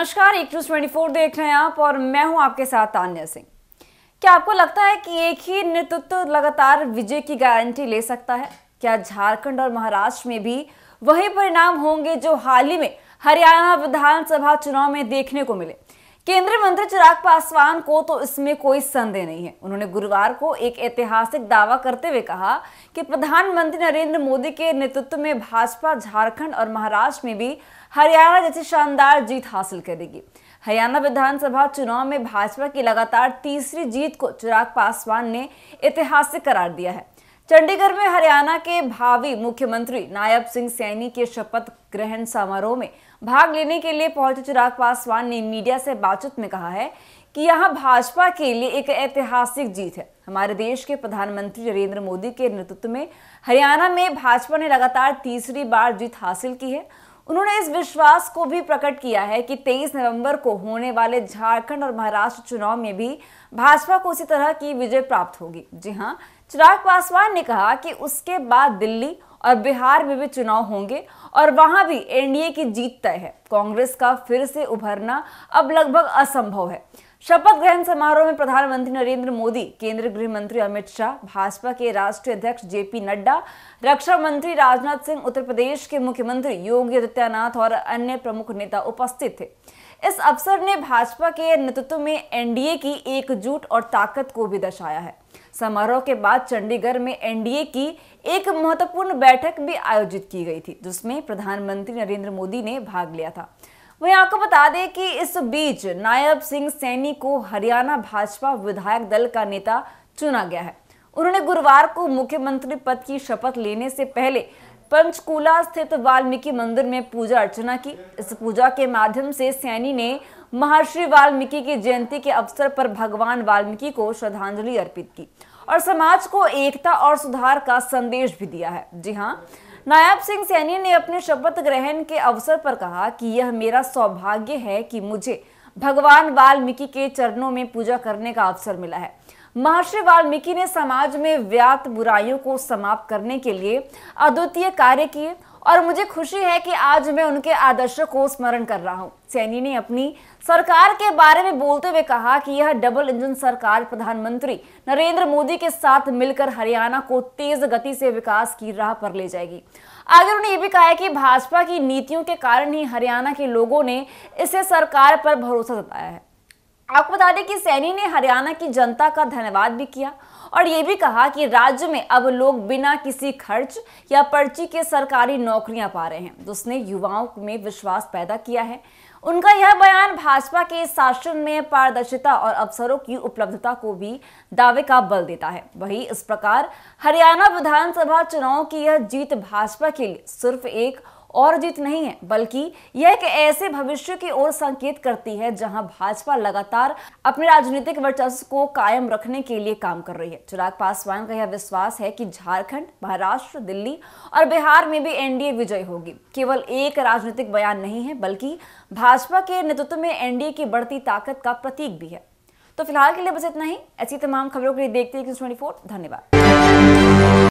नमस्कार एक news twenty four देख रहे हैं आप और मैं हूं आपके साथ तान्या सिंह क्या आपको लगता है कि एक ही नेतृत्व लगातार विजय की गारंटी ले सकता है क्या झारखंड और महाराष्ट्र में भी वही परिणाम होंगे जो हाल ही में हरियाणा विधानसभा चुनाव में देखने को मिले केंद्रीय मंत्री चिराग पासवान को तो इसमें कोई संदेह नहीं है उन्होंने गुरुवार को एक ऐतिहासिक दावा करते हुए कहा कि प्रधानमंत्री नरेंद्र मोदी के नेतृत्व में भाजपा झारखंड और महाराष्ट्र में भी हरियाणा जैसी शानदार जीत हासिल करेगी हरियाणा विधानसभा चुनाव में भाजपा की लगातार तीसरी जीत को चिराग पासवान ने ऐतिहासिक करार दिया है चंडीगढ़ में हरियाणा के भावी मुख्यमंत्री नायब सिंह सैनी के शपथ ग्रहण समारोह में भाग लेने के लिए पहुंचे चिराग पासवान ने मीडिया से बातचीत में कहा है कि यहां भाजपा के लिए एक ऐतिहासिक जीत है हमारे देश के प्रधानमंत्री नरेंद्र मोदी के नेतृत्व में हरियाणा में भाजपा ने लगातार तीसरी बार जीत हासिल की है उन्होंने इस विश्वास को भी प्रकट किया है कि 23 नवंबर को होने वाले झारखंड और महाराष्ट्र चुनाव में भी भाजपा को उसी तरह की विजय प्राप्त होगी जी हाँ चिराग पासवान ने कहा कि उसके बाद दिल्ली और बिहार में भी चुनाव होंगे और वहां भी एनडीए की जीत तय है कांग्रेस का फिर से उभरना अब लगभग असंभव है शपथ ग्रहण समारोह में प्रधानमंत्री नरेंद्र मोदी केंद्रीय गृह मंत्री अमित शाह भाजपा के राष्ट्रीय अध्यक्ष जेपी नड्डा रक्षा मंत्री राजनाथ सिंह उत्तर प्रदेश के मुख्यमंत्री योगी आदित्यनाथ और अन्य प्रमुख नेता उपस्थित थे इस अवसर ने भाजपा के नेतृत्व में एनडीए की एकजुट और ताकत को भी दर्शाया है समारोह के बाद चंडीगढ़ में एनडीए की एक महत्वपूर्ण बैठक भी आयोजित की गई थी जिसमें प्रधानमंत्री नरेंद्र मोदी ने भाग लिया था वहीं आपको बता दें कि इस बीच नायब सिंह सैनी को हरियाणा भाजपा विधायक दल का नेता चुना गया है उन्होंने गुरुवार को मुख्यमंत्री पद की शपथ लेने से पहले पंचकूला स्थित वाल्मीकि मंदिर में पूजा अर्चना की इस पूजा के माध्यम से सैनी ने महर्षि वाल्मीकि की जयंती के अवसर पर भगवान वाल्मीकि को श्रद्धांजलि अर्पित की और समाज को एकता और सुधार का संदेश भी दिया है जी हाँ नायब सिंह सैनी ने अपने शपथ ग्रहण के अवसर पर कहा कि यह मेरा सौभाग्य है कि मुझे भगवान वाल्मीकि के चरणों में पूजा करने का अवसर मिला है महर्षि वाल्मीकि ने समाज में व्याप्त बुराइयों को समाप्त करने के लिए अद्वितीय कार्य किए और मुझे खुशी है कि आज मैं उनके आदर्शों को स्मरण कर रहा हूँ सैनी ने अपनी सरकार के बारे में बोलते हुए कहा कि यह डबल इंजन सरकार प्रधानमंत्री नरेंद्र मोदी के साथ मिलकर हरियाणा को तेज गति से विकास की राह पर ले जाएगी आगे उन्होंने ये भी कहा है कि भाजपा की नीतियों के कारण ही हरियाणा के लोगों ने इसे सरकार पर भरोसा जताया है आपको बता दें कि सैनी ने हरियाणा की जनता का धन्यवाद भी किया और ये भी कहा कि राज्य में अब लोग बिना किसी खर्च या पर्ची के सरकारी नौकरियां पा रहे हैं तो उसने युवाओं में विश्वास पैदा किया है उनका यह बयान भाजपा के शासन में पारदर्शिता और अवसरों की उपलब्धता को भी दावे का बल देता है वही इस प्रकार हरियाणा विधानसभा चुनाव की यह जीत भाजपा के लिए सिर्फ एक और जीत नहीं है बल्कि यह एक ऐसे भविष्य की ओर संकेत करती है जहां भाजपा लगातार अपने राजनीतिक वर्चस्व को कायम रखने के लिए काम कर रही है चिराग पासवान का यह विश्वास है कि झारखंड महाराष्ट्र दिल्ली और बिहार में भी एनडीए विजय होगी केवल एक राजनीतिक बयान नहीं है बल्कि भाजपा के नेतृत्व में एनडीए की बढ़ती ताकत का प्रतीक भी है तो फिलहाल के लिए बस इतना ही ऐसी तमाम खबरों के लिए देखते हैं ट्वेंटी फोर धन्यवाद